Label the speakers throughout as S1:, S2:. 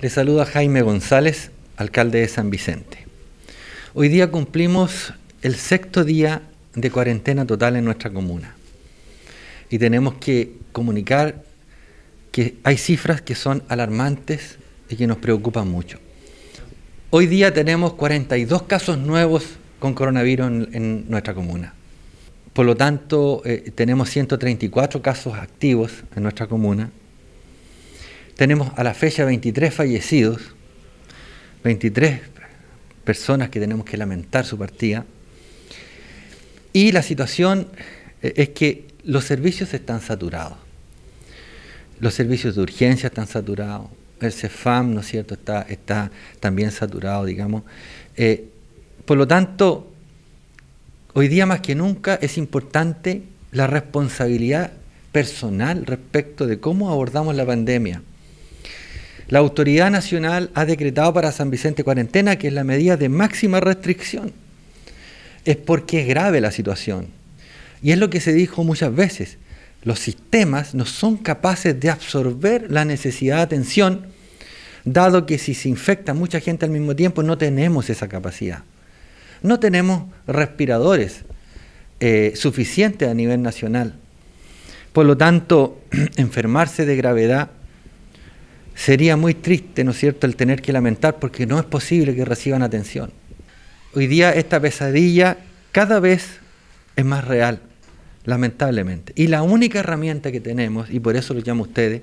S1: Le a Jaime González, alcalde de San Vicente. Hoy día cumplimos el sexto día de cuarentena total en nuestra comuna. Y tenemos que comunicar que hay cifras que son alarmantes y que nos preocupan mucho. Hoy día tenemos 42 casos nuevos con coronavirus en, nuestra comuna. Por lo tanto, eh, tenemos 134 casos activos en nuestra comuna tenemos a la fecha 23 fallecidos, 23 personas que tenemos que lamentar su partida. Y la situación eh, es que los servicios están saturados. Los servicios de urgencia están saturados. El CEFAM, ¿no es cierto?, está, está también saturado, digamos. Eh, por lo tanto, hoy día más que nunca es importante la responsabilidad personal respecto de cómo abordamos la pandemia. La autoridad nacional ha decretado para San Vicente cuarentena, que es la medida de máxima restricción. Es porque es grave la situación. Y es lo que se dijo muchas veces. Los sistemas no son capaces de absorber la necesidad de atención, dado que si se infecta mucha gente al mismo tiempo, no tenemos esa capacidad. No tenemos respiradores eh, suficientes a nivel nacional. Por lo tanto, enfermarse de gravedad sería muy triste, ¿no es cierto?, el tener que lamentar porque no es posible que reciban atención. Hoy día esta pesadilla cada vez es más real, lamentablemente. Y la única herramienta que tenemos, y por eso lo llamo ustedes,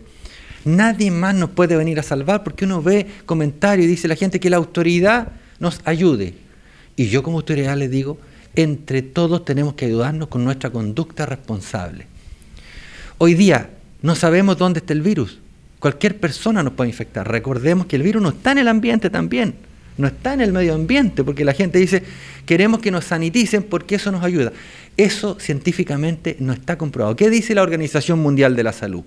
S1: nadie más nos puede venir a salvar porque uno ve comentarios y dice la gente que la autoridad nos ayude. Y yo como autoridad les digo, entre todos tenemos que ayudarnos con nuestra conducta responsable. Hoy día no sabemos dónde está el virus, Cualquier persona nos puede infectar. Recordemos que el virus no está en el ambiente también, no está en el medio ambiente, porque la gente dice, queremos que nos saniticen porque eso nos ayuda. Eso científicamente no está comprobado. ¿Qué dice la Organización Mundial de la Salud?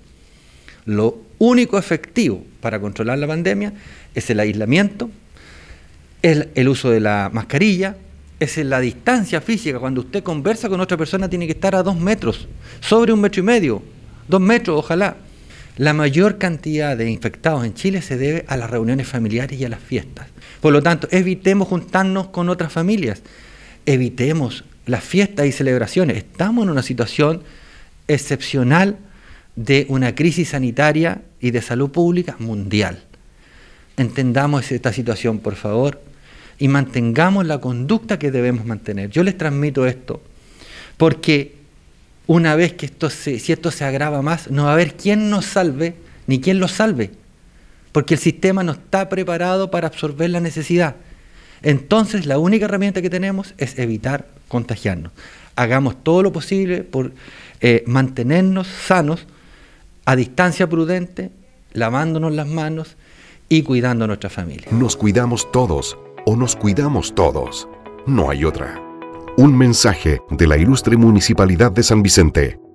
S1: Lo único efectivo para controlar la pandemia es el aislamiento, es el uso de la mascarilla, es la distancia física. Cuando usted conversa con otra persona tiene que estar a dos metros, sobre un metro y medio, dos metros ojalá. La mayor cantidad de infectados en Chile se debe a las reuniones familiares y a las fiestas. Por lo tanto, evitemos juntarnos con otras familias, evitemos las fiestas y celebraciones. Estamos en una situación excepcional de una crisis sanitaria y de salud pública mundial. Entendamos esta situación, por favor, y mantengamos la conducta que debemos mantener. Yo les transmito esto porque una vez que esto se, si esto se agrava más, no va a haber quién nos salve ni quién lo salve, porque el sistema no está preparado para absorber la necesidad. Entonces la única herramienta que tenemos es evitar contagiarnos. Hagamos todo lo posible por eh, mantenernos sanos, a distancia prudente, lavándonos las manos y cuidando a nuestra familia. Nos cuidamos todos o nos cuidamos todos. No hay otra. Un mensaje de la ilustre Municipalidad de San Vicente.